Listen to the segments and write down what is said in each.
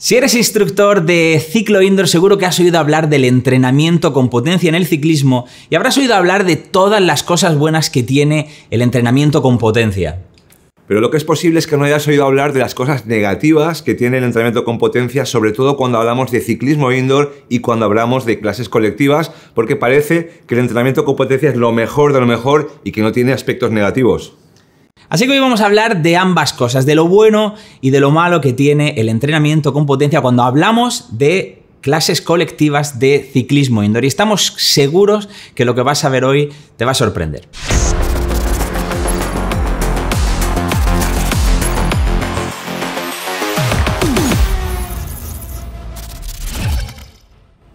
Si eres instructor de ciclo indoor, seguro que has oído hablar del entrenamiento con potencia en el ciclismo y habrás oído hablar de todas las cosas buenas que tiene el entrenamiento con potencia. Pero lo que es posible es que no hayas oído hablar de las cosas negativas que tiene el entrenamiento con potencia, sobre todo cuando hablamos de ciclismo indoor y cuando hablamos de clases colectivas, porque parece que el entrenamiento con potencia es lo mejor de lo mejor y que no tiene aspectos negativos. Así que hoy vamos a hablar de ambas cosas, de lo bueno y de lo malo que tiene el entrenamiento con potencia cuando hablamos de clases colectivas de ciclismo indoor. Y estamos seguros que lo que vas a ver hoy te va a sorprender.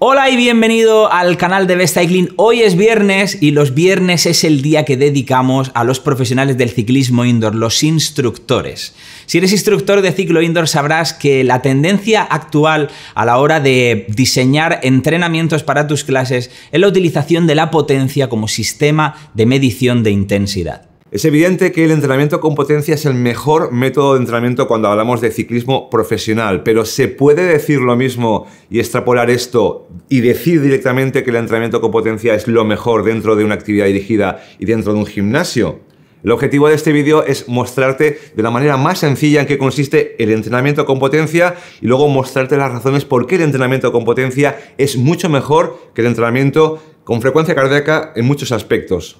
Hola y bienvenido al canal de Best Cycling. Hoy es viernes y los viernes es el día que dedicamos a los profesionales del ciclismo indoor, los instructores. Si eres instructor de ciclo indoor sabrás que la tendencia actual a la hora de diseñar entrenamientos para tus clases es la utilización de la potencia como sistema de medición de intensidad. Es evidente que el entrenamiento con potencia es el mejor método de entrenamiento cuando hablamos de ciclismo profesional, pero se puede decir lo mismo y extrapolar esto y decir directamente que el entrenamiento con potencia es lo mejor dentro de una actividad dirigida y dentro de un gimnasio. El objetivo de este vídeo es mostrarte de la manera más sencilla en qué consiste el entrenamiento con potencia y luego mostrarte las razones por qué el entrenamiento con potencia es mucho mejor que el entrenamiento con frecuencia cardíaca en muchos aspectos.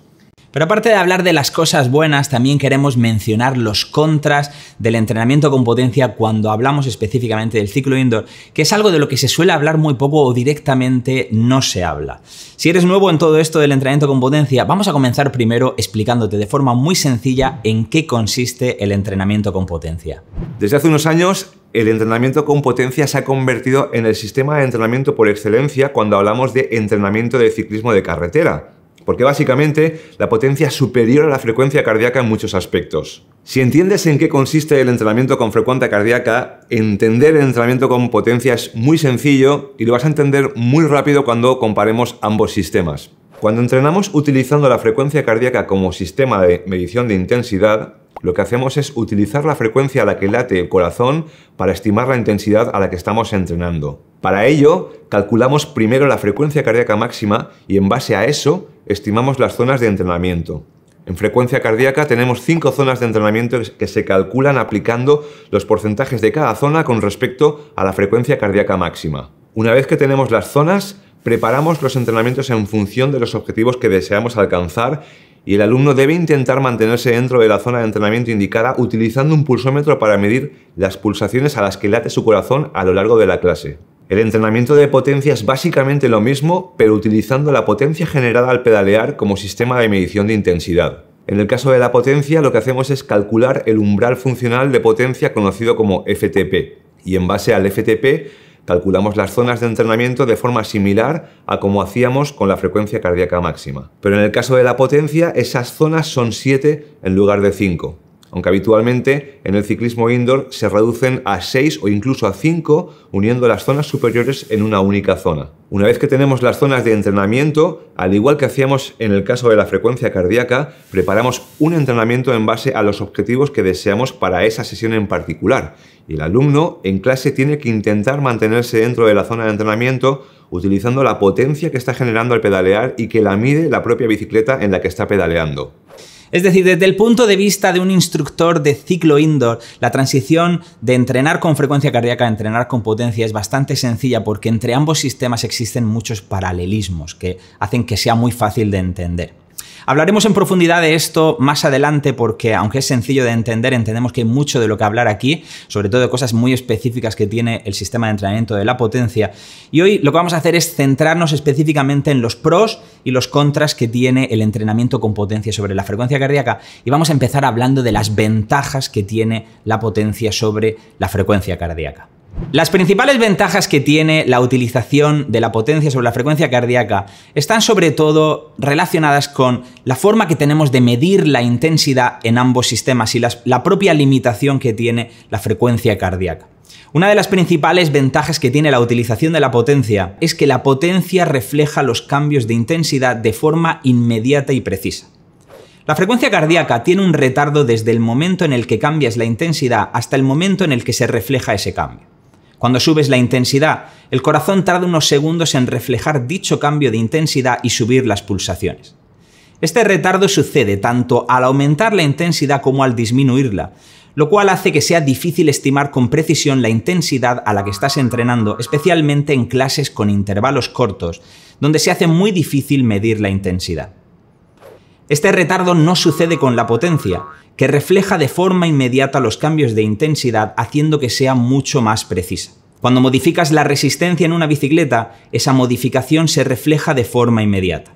Pero aparte de hablar de las cosas buenas, también queremos mencionar los contras del entrenamiento con potencia cuando hablamos específicamente del ciclo indoor, que es algo de lo que se suele hablar muy poco o directamente no se habla. Si eres nuevo en todo esto del entrenamiento con potencia, vamos a comenzar primero explicándote de forma muy sencilla en qué consiste el entrenamiento con potencia. Desde hace unos años el entrenamiento con potencia se ha convertido en el sistema de entrenamiento por excelencia cuando hablamos de entrenamiento de ciclismo de carretera porque básicamente la potencia es superior a la frecuencia cardíaca en muchos aspectos. Si entiendes en qué consiste el entrenamiento con frecuencia cardíaca, entender el entrenamiento con potencia es muy sencillo y lo vas a entender muy rápido cuando comparemos ambos sistemas. Cuando entrenamos utilizando la frecuencia cardíaca como sistema de medición de intensidad, lo que hacemos es utilizar la frecuencia a la que late el corazón para estimar la intensidad a la que estamos entrenando. Para ello, calculamos primero la frecuencia cardíaca máxima y en base a eso estimamos las zonas de entrenamiento. En frecuencia cardíaca tenemos cinco zonas de entrenamiento que se calculan aplicando los porcentajes de cada zona con respecto a la frecuencia cardíaca máxima. Una vez que tenemos las zonas, preparamos los entrenamientos en función de los objetivos que deseamos alcanzar y el alumno debe intentar mantenerse dentro de la zona de entrenamiento indicada utilizando un pulsómetro para medir las pulsaciones a las que late su corazón a lo largo de la clase. El entrenamiento de potencia es básicamente lo mismo, pero utilizando la potencia generada al pedalear como sistema de medición de intensidad. En el caso de la potencia, lo que hacemos es calcular el umbral funcional de potencia conocido como FTP, y en base al FTP calculamos las zonas de entrenamiento de forma similar a como hacíamos con la frecuencia cardíaca máxima. Pero en el caso de la potencia, esas zonas son 7 en lugar de 5 aunque habitualmente en el ciclismo indoor se reducen a 6 o incluso a 5 uniendo las zonas superiores en una única zona. Una vez que tenemos las zonas de entrenamiento, al igual que hacíamos en el caso de la frecuencia cardíaca, preparamos un entrenamiento en base a los objetivos que deseamos para esa sesión en particular. Y el alumno en clase tiene que intentar mantenerse dentro de la zona de entrenamiento utilizando la potencia que está generando al pedalear y que la mide la propia bicicleta en la que está pedaleando. Es decir, desde el punto de vista de un instructor de ciclo indoor, la transición de entrenar con frecuencia cardíaca a entrenar con potencia es bastante sencilla porque entre ambos sistemas existen muchos paralelismos que hacen que sea muy fácil de entender. Hablaremos en profundidad de esto más adelante porque aunque es sencillo de entender, entendemos que hay mucho de lo que hablar aquí, sobre todo de cosas muy específicas que tiene el sistema de entrenamiento de la potencia. Y hoy lo que vamos a hacer es centrarnos específicamente en los pros y los contras que tiene el entrenamiento con potencia sobre la frecuencia cardíaca y vamos a empezar hablando de las ventajas que tiene la potencia sobre la frecuencia cardíaca. Las principales ventajas que tiene la utilización de la potencia sobre la frecuencia cardíaca están sobre todo relacionadas con la forma que tenemos de medir la intensidad en ambos sistemas y la propia limitación que tiene la frecuencia cardíaca. Una de las principales ventajas que tiene la utilización de la potencia es que la potencia refleja los cambios de intensidad de forma inmediata y precisa. La frecuencia cardíaca tiene un retardo desde el momento en el que cambias la intensidad hasta el momento en el que se refleja ese cambio. Cuando subes la intensidad, el corazón tarda unos segundos en reflejar dicho cambio de intensidad y subir las pulsaciones. Este retardo sucede tanto al aumentar la intensidad como al disminuirla, lo cual hace que sea difícil estimar con precisión la intensidad a la que estás entrenando, especialmente en clases con intervalos cortos, donde se hace muy difícil medir la intensidad. Este retardo no sucede con la potencia, que refleja de forma inmediata los cambios de intensidad haciendo que sea mucho más precisa. Cuando modificas la resistencia en una bicicleta, esa modificación se refleja de forma inmediata.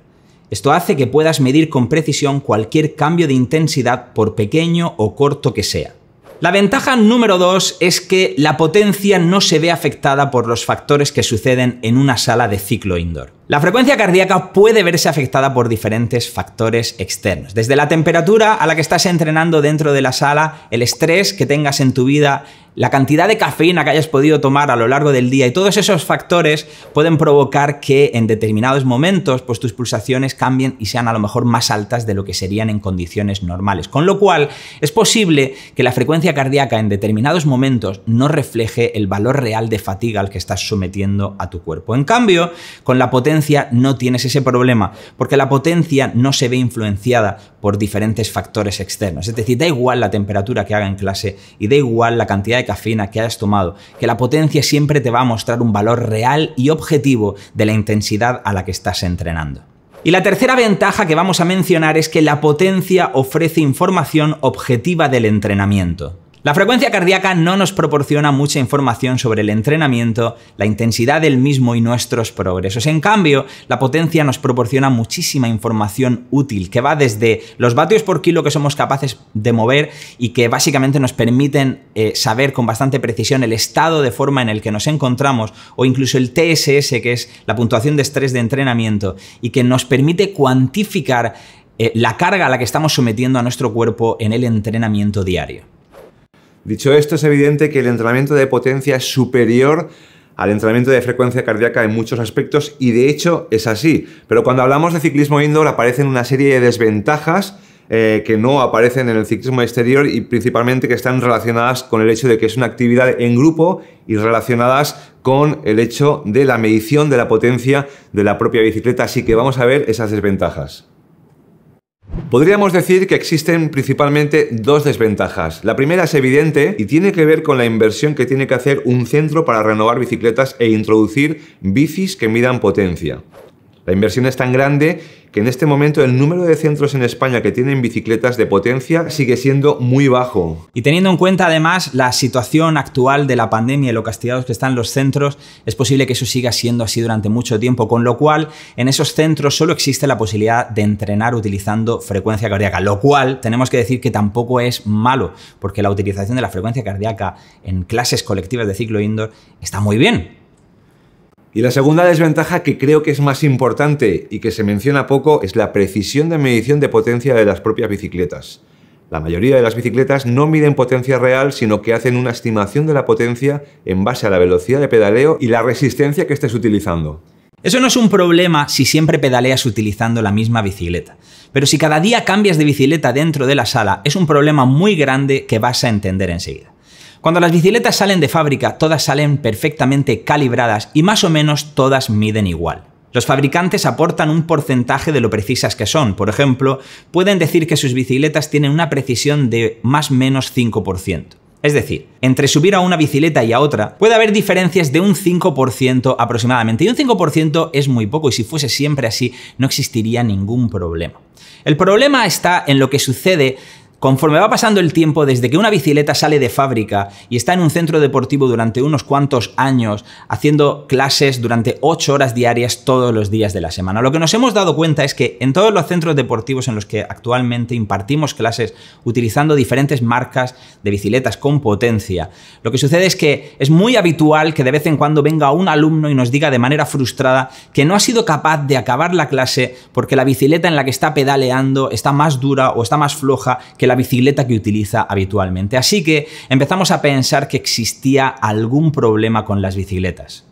Esto hace que puedas medir con precisión cualquier cambio de intensidad por pequeño o corto que sea. La ventaja número 2 es que la potencia no se ve afectada por los factores que suceden en una sala de ciclo indoor. La frecuencia cardíaca puede verse afectada por diferentes factores externos, desde la temperatura a la que estás entrenando dentro de la sala, el estrés que tengas en tu vida, la cantidad de cafeína que hayas podido tomar a lo largo del día y todos esos factores pueden provocar que en determinados momentos pues tus pulsaciones cambien y sean a lo mejor más altas de lo que serían en condiciones normales, con lo cual es posible que la frecuencia cardíaca en determinados momentos no refleje el valor real de fatiga al que estás sometiendo a tu cuerpo. En cambio, con la potencia no tienes ese problema, porque la potencia no se ve influenciada por diferentes factores externos. Es decir, da igual la temperatura que haga en clase y da igual la cantidad de cafeína que hayas tomado, que la potencia siempre te va a mostrar un valor real y objetivo de la intensidad a la que estás entrenando. Y la tercera ventaja que vamos a mencionar es que la potencia ofrece información objetiva del entrenamiento. La frecuencia cardíaca no nos proporciona mucha información sobre el entrenamiento, la intensidad del mismo y nuestros progresos. En cambio, la potencia nos proporciona muchísima información útil, que va desde los vatios por kilo que somos capaces de mover y que básicamente nos permiten eh, saber con bastante precisión el estado de forma en el que nos encontramos, o incluso el TSS, que es la puntuación de estrés de entrenamiento, y que nos permite cuantificar eh, la carga a la que estamos sometiendo a nuestro cuerpo en el entrenamiento diario. Dicho esto, es evidente que el entrenamiento de potencia es superior al entrenamiento de frecuencia cardíaca en muchos aspectos y de hecho es así. Pero cuando hablamos de ciclismo indoor aparecen una serie de desventajas eh, que no aparecen en el ciclismo exterior y principalmente que están relacionadas con el hecho de que es una actividad en grupo y relacionadas con el hecho de la medición de la potencia de la propia bicicleta. Así que vamos a ver esas desventajas. Podríamos decir que existen principalmente dos desventajas. La primera es evidente y tiene que ver con la inversión que tiene que hacer un centro para renovar bicicletas e introducir bicis que midan potencia. La inversión es tan grande que en este momento el número de centros en España que tienen bicicletas de potencia sigue siendo muy bajo. Y teniendo en cuenta además la situación actual de la pandemia y lo castigados que están los centros, es posible que eso siga siendo así durante mucho tiempo, con lo cual en esos centros solo existe la posibilidad de entrenar utilizando frecuencia cardíaca, lo cual tenemos que decir que tampoco es malo, porque la utilización de la frecuencia cardíaca en clases colectivas de ciclo indoor está muy bien y la segunda desventaja que creo que es más importante y que se menciona poco es la precisión de medición de potencia de las propias bicicletas. La mayoría de las bicicletas no miden potencia real, sino que hacen una estimación de la potencia en base a la velocidad de pedaleo y la resistencia que estés utilizando. Eso no es un problema si siempre pedaleas utilizando la misma bicicleta. Pero si cada día cambias de bicicleta dentro de la sala, es un problema muy grande que vas a entender enseguida. Cuando las bicicletas salen de fábrica, todas salen perfectamente calibradas y más o menos todas miden igual. Los fabricantes aportan un porcentaje de lo precisas que son. Por ejemplo, pueden decir que sus bicicletas tienen una precisión de más o menos 5%. Es decir, entre subir a una bicicleta y a otra puede haber diferencias de un 5% aproximadamente. Y un 5% es muy poco y si fuese siempre así no existiría ningún problema. El problema está en lo que sucede Conforme va pasando el tiempo desde que una bicicleta sale de fábrica y está en un centro deportivo durante unos cuantos años haciendo clases durante 8 horas diarias todos los días de la semana, lo que nos hemos dado cuenta es que en todos los centros deportivos en los que actualmente impartimos clases utilizando diferentes marcas de bicicletas con potencia, lo que sucede es que es muy habitual que de vez en cuando venga un alumno y nos diga de manera frustrada que no ha sido capaz de acabar la clase porque la bicicleta en la que está pedaleando está más dura o está más floja que la bicicleta que utiliza habitualmente. Así que empezamos a pensar que existía algún problema con las bicicletas.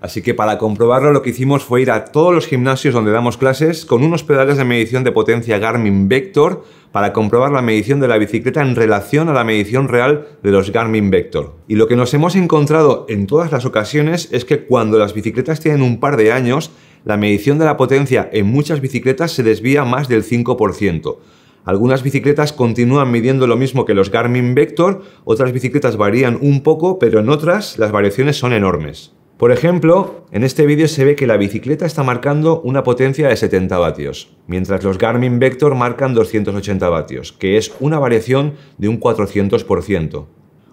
Así que para comprobarlo lo que hicimos fue ir a todos los gimnasios donde damos clases con unos pedales de medición de potencia Garmin Vector para comprobar la medición de la bicicleta en relación a la medición real de los Garmin Vector. Y lo que nos hemos encontrado en todas las ocasiones es que cuando las bicicletas tienen un par de años, la medición de la potencia en muchas bicicletas se desvía más del 5%. Algunas bicicletas continúan midiendo lo mismo que los Garmin Vector, otras bicicletas varían un poco, pero en otras las variaciones son enormes. Por ejemplo, en este vídeo se ve que la bicicleta está marcando una potencia de 70 vatios, mientras los Garmin Vector marcan 280 vatios, que es una variación de un 400%.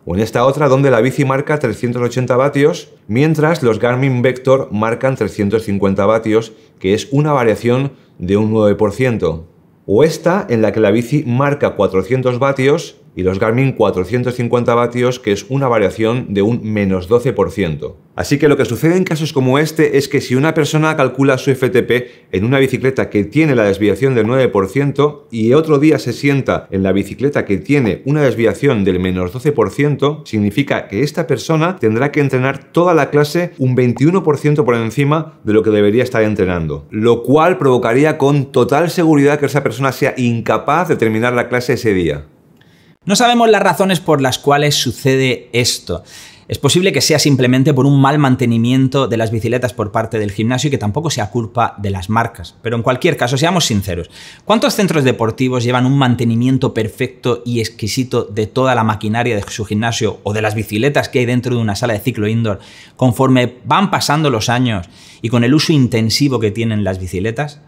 O en esta otra donde la bici marca 380 vatios, mientras los Garmin Vector marcan 350 vatios, que es una variación de un 9% o esta en la que la bici marca 400 vatios y los Garmin 450 vatios, que es una variación de un menos 12%. Así que lo que sucede en casos como este es que si una persona calcula su FTP en una bicicleta que tiene la desviación del 9% y otro día se sienta en la bicicleta que tiene una desviación del menos 12%, significa que esta persona tendrá que entrenar toda la clase un 21% por encima de lo que debería estar entrenando, lo cual provocaría con total seguridad que esa persona sea incapaz de terminar la clase ese día. No sabemos las razones por las cuales sucede esto. Es posible que sea simplemente por un mal mantenimiento de las bicicletas por parte del gimnasio y que tampoco sea culpa de las marcas. Pero en cualquier caso, seamos sinceros, ¿cuántos centros deportivos llevan un mantenimiento perfecto y exquisito de toda la maquinaria de su gimnasio o de las bicicletas que hay dentro de una sala de ciclo indoor conforme van pasando los años y con el uso intensivo que tienen las bicicletas?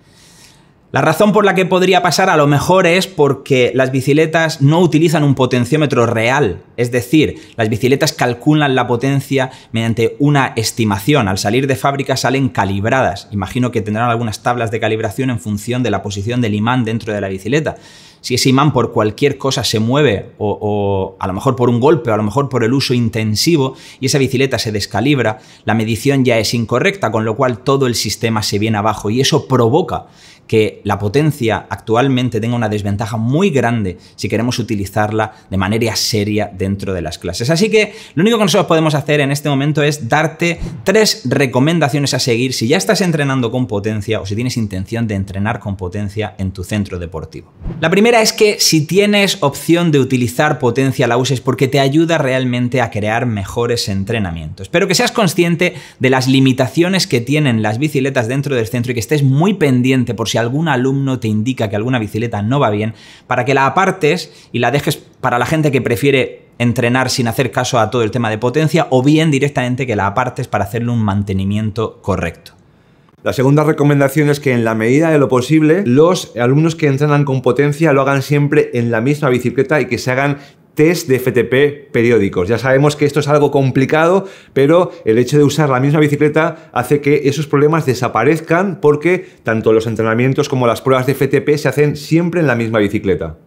La razón por la que podría pasar a lo mejor es porque las bicicletas no utilizan un potenciómetro real, es decir, las bicicletas calculan la potencia mediante una estimación, al salir de fábrica salen calibradas, imagino que tendrán algunas tablas de calibración en función de la posición del imán dentro de la bicicleta. Si ese imán por cualquier cosa se mueve o, a lo mejor por un golpe o a lo mejor por el uso intensivo y esa bicicleta se descalibra, la medición ya es incorrecta, con lo cual todo el sistema se viene abajo y eso provoca que la potencia actualmente tenga una desventaja muy grande si queremos utilizarla de manera seria dentro de las clases. Así que lo único que nosotros podemos hacer en este momento es darte tres recomendaciones a seguir si ya estás entrenando con potencia o si tienes intención de entrenar con potencia en tu centro deportivo. La primera es que si tienes opción de utilizar potencia la uses porque te ayuda realmente a crear mejores entrenamientos. Pero que seas consciente de las limitaciones que tienen las bicicletas dentro del centro y que estés muy pendiente por si algún alumno te indica que alguna bicicleta no va bien, para que la apartes y la dejes para la gente que prefiere entrenar sin hacer caso a todo el tema de potencia o bien directamente que la apartes para hacerle un mantenimiento correcto. La segunda recomendación es que en la medida de lo posible los alumnos que entrenan con potencia lo hagan siempre en la misma bicicleta y que se hagan test de FTP periódicos. Ya sabemos que esto es algo complicado, pero el hecho de usar la misma bicicleta hace que esos problemas desaparezcan porque tanto los entrenamientos como las pruebas de FTP se hacen siempre en la misma bicicleta.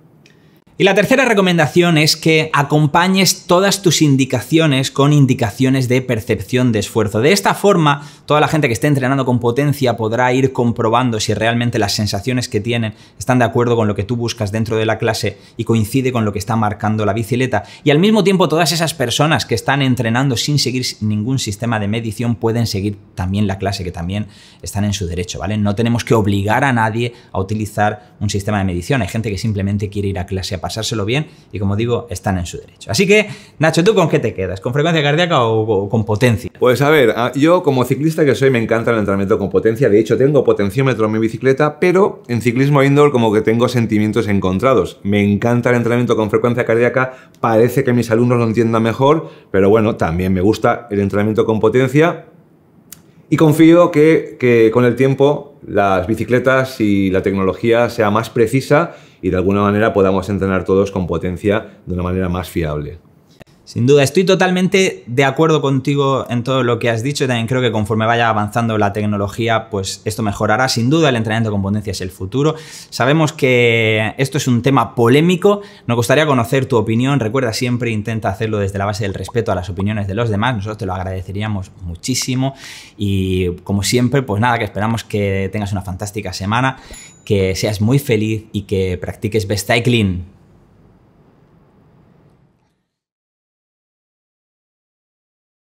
Y la tercera recomendación es que acompañes todas tus indicaciones con indicaciones de percepción de esfuerzo. De esta forma, toda la gente que esté entrenando con potencia podrá ir comprobando si realmente las sensaciones que tienen están de acuerdo con lo que tú buscas dentro de la clase y coincide con lo que está marcando la bicicleta. Y al mismo tiempo, todas esas personas que están entrenando sin seguir ningún sistema de medición pueden seguir también la clase, que también están en su derecho, ¿vale? No tenemos que obligar a nadie a utilizar un sistema de medición. Hay gente que simplemente quiere ir a clase pasárselo bien y como digo, están en su derecho. Así que, Nacho, ¿tú con qué te quedas? ¿Con frecuencia cardíaca o, con potencia? Pues a ver, ah, yo como ciclista que soy me encanta el entrenamiento con potencia, de hecho tengo potenciómetro en mi bicicleta, pero en ciclismo indoor como que tengo sentimientos encontrados. Me encanta el entrenamiento con frecuencia cardíaca, parece que mis alumnos lo entiendan mejor, pero bueno, también me gusta el entrenamiento con potencia, y confío que, que, con el tiempo las bicicletas y la tecnología sea más precisa y de alguna manera podamos entrenar todos con potencia de una manera más fiable. Sin duda, estoy totalmente de acuerdo contigo en todo lo que has dicho. También creo que conforme vaya avanzando la tecnología, pues esto mejorará. Sin duda, el entrenamiento con potencia es el futuro. Sabemos que esto es un tema polémico. Nos gustaría conocer tu opinión. Recuerda, siempre intenta hacerlo desde la base del respeto a las opiniones de los demás. Nosotros te lo agradeceríamos muchísimo. Y como siempre, pues nada, que esperamos que tengas una fantástica semana, que seas muy feliz y que practiques best cycling.